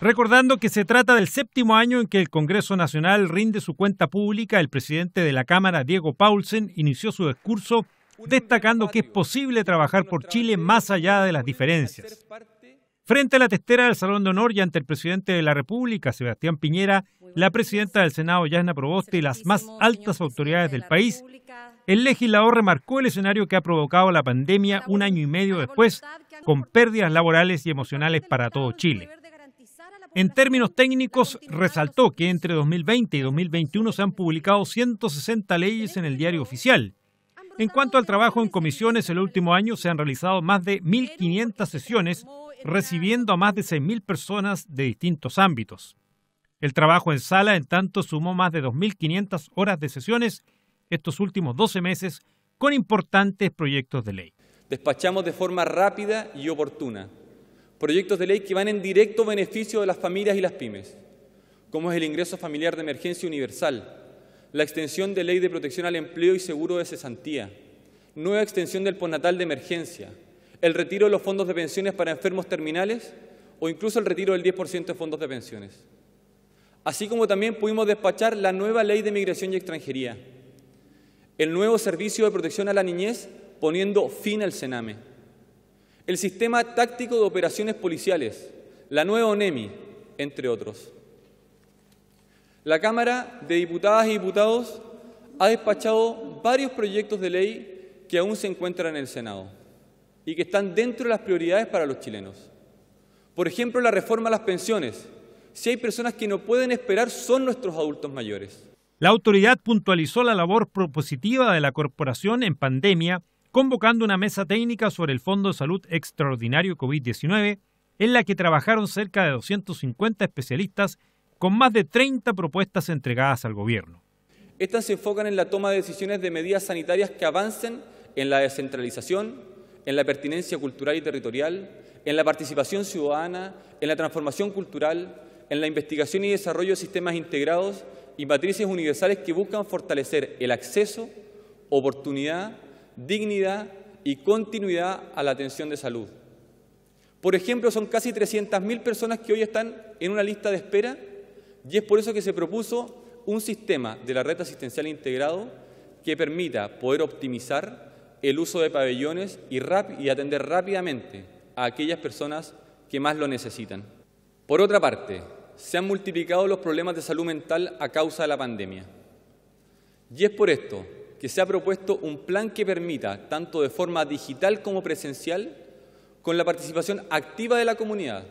Recordando que se trata del séptimo año en que el Congreso Nacional rinde su cuenta pública, el presidente de la Cámara, Diego Paulsen, inició su discurso destacando que es posible trabajar por Chile más allá de las diferencias. Frente a la testera del Salón de Honor y ante el presidente de la República, Sebastián Piñera, la presidenta del Senado, Yasna Proboste, y las más altas autoridades del país, el legislador remarcó el escenario que ha provocado la pandemia un año y medio después, con pérdidas laborales y emocionales para todo Chile. En términos técnicos, resaltó que entre 2020 y 2021 se han publicado 160 leyes en el diario oficial. En cuanto al trabajo en comisiones, el último año se han realizado más de 1.500 sesiones, recibiendo a más de 6.000 personas de distintos ámbitos. El trabajo en sala, en tanto, sumó más de 2.500 horas de sesiones estos últimos 12 meses con importantes proyectos de ley. Despachamos de forma rápida y oportuna proyectos de ley que van en directo beneficio de las familias y las pymes, como es el ingreso familiar de emergencia universal, la extensión de ley de protección al empleo y seguro de cesantía, nueva extensión del postnatal de emergencia, el retiro de los fondos de pensiones para enfermos terminales o incluso el retiro del 10% de fondos de pensiones. Así como también pudimos despachar la nueva ley de migración y extranjería, el nuevo servicio de protección a la niñez poniendo fin al cename el sistema táctico de operaciones policiales, la nueva ONEMI, entre otros. La Cámara de Diputadas y Diputados ha despachado varios proyectos de ley que aún se encuentran en el Senado y que están dentro de las prioridades para los chilenos. Por ejemplo, la reforma a las pensiones. Si hay personas que no pueden esperar, son nuestros adultos mayores. La autoridad puntualizó la labor propositiva de la corporación en pandemia convocando una mesa técnica sobre el Fondo de Salud Extraordinario COVID-19, en la que trabajaron cerca de 250 especialistas con más de 30 propuestas entregadas al gobierno. Estas se enfocan en la toma de decisiones de medidas sanitarias que avancen en la descentralización, en la pertinencia cultural y territorial, en la participación ciudadana, en la transformación cultural, en la investigación y desarrollo de sistemas integrados y matrices universales que buscan fortalecer el acceso, oportunidad dignidad y continuidad a la atención de salud. Por ejemplo, son casi 300.000 personas que hoy están en una lista de espera y es por eso que se propuso un sistema de la red asistencial integrado que permita poder optimizar el uso de pabellones y, y atender rápidamente a aquellas personas que más lo necesitan. Por otra parte, se han multiplicado los problemas de salud mental a causa de la pandemia. Y es por esto que se ha propuesto un plan que permita, tanto de forma digital como presencial, con la participación activa de la comunidad,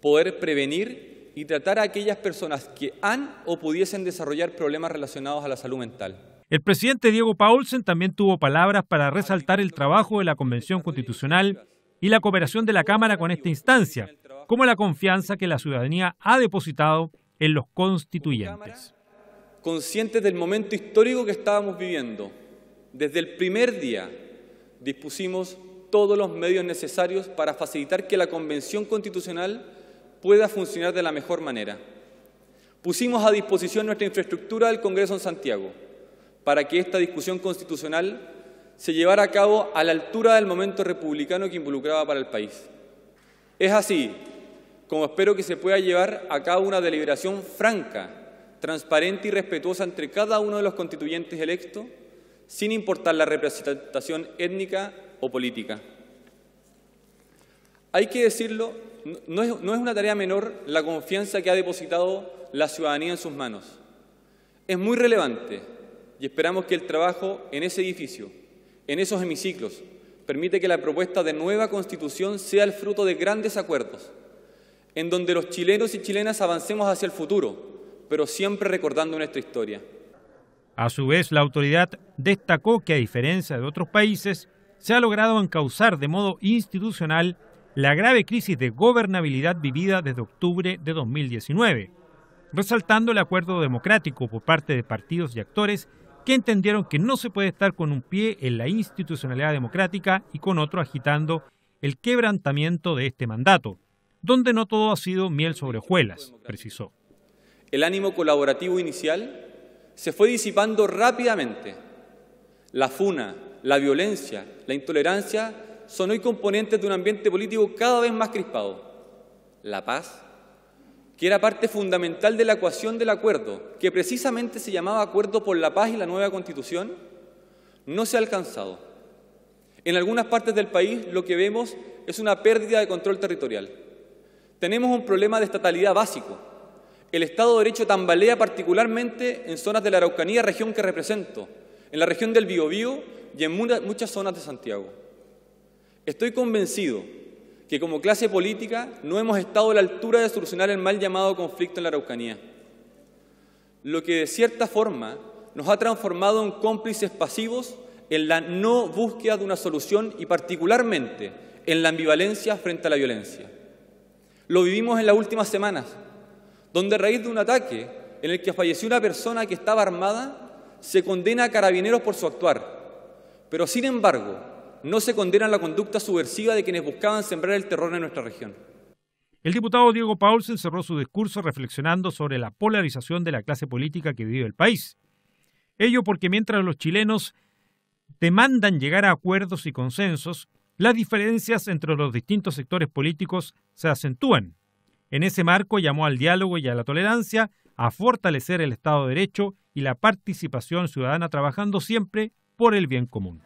poder prevenir y tratar a aquellas personas que han o pudiesen desarrollar problemas relacionados a la salud mental. El presidente Diego Paulsen también tuvo palabras para resaltar el trabajo de la Convención Constitucional y la cooperación de la Cámara con esta instancia, como la confianza que la ciudadanía ha depositado en los constituyentes conscientes del momento histórico que estábamos viviendo. Desde el primer día dispusimos todos los medios necesarios para facilitar que la Convención Constitucional pueda funcionar de la mejor manera. Pusimos a disposición nuestra infraestructura del Congreso en Santiago para que esta discusión constitucional se llevara a cabo a la altura del momento republicano que involucraba para el país. Es así como espero que se pueda llevar a cabo una deliberación franca transparente y respetuosa entre cada uno de los constituyentes electos, sin importar la representación étnica o política. Hay que decirlo, no es, una tarea menor la confianza que ha depositado la ciudadanía en sus manos. Es muy relevante y esperamos que el trabajo en ese edificio, en esos hemiciclos, permite que la propuesta de nueva constitución sea el fruto de grandes acuerdos, en donde los chilenos y chilenas avancemos hacia el futuro, pero siempre recordando nuestra historia. A su vez, la autoridad destacó que, a diferencia de otros países, se ha logrado encauzar de modo institucional la grave crisis de gobernabilidad vivida desde octubre de 2019, resaltando el acuerdo democrático por parte de partidos y actores que entendieron que no se puede estar con un pie en la institucionalidad democrática y con otro agitando el quebrantamiento de este mandato, donde no todo ha sido miel sobre hojuelas, precisó. El ánimo colaborativo inicial se fue disipando rápidamente. La funa, la violencia, la intolerancia son hoy componentes de un ambiente político cada vez más crispado. La paz, que era parte fundamental de la ecuación del acuerdo, que precisamente se llamaba Acuerdo por la Paz y la nueva Constitución, no se ha alcanzado. En algunas partes del país lo que vemos es una pérdida de control territorial. Tenemos un problema de estatalidad básico el Estado de Derecho tambalea particularmente en zonas de la Araucanía, región que represento, en la región del Biobío y en muchas zonas de Santiago. Estoy convencido que como clase política no hemos estado a la altura de solucionar el mal llamado conflicto en la Araucanía, lo que de cierta forma nos ha transformado en cómplices pasivos en la no búsqueda de una solución y particularmente en la ambivalencia frente a la violencia. Lo vivimos en las últimas semanas donde a raíz de un ataque en el que falleció una persona que estaba armada, se condena a carabineros por su actuar. Pero sin embargo, no se condena la conducta subversiva de quienes buscaban sembrar el terror en nuestra región. El diputado Diego Paulsen cerró su discurso reflexionando sobre la polarización de la clase política que vive el país. Ello porque mientras los chilenos demandan llegar a acuerdos y consensos, las diferencias entre los distintos sectores políticos se acentúan. En ese marco llamó al diálogo y a la tolerancia, a fortalecer el Estado de Derecho y la participación ciudadana trabajando siempre por el bien común.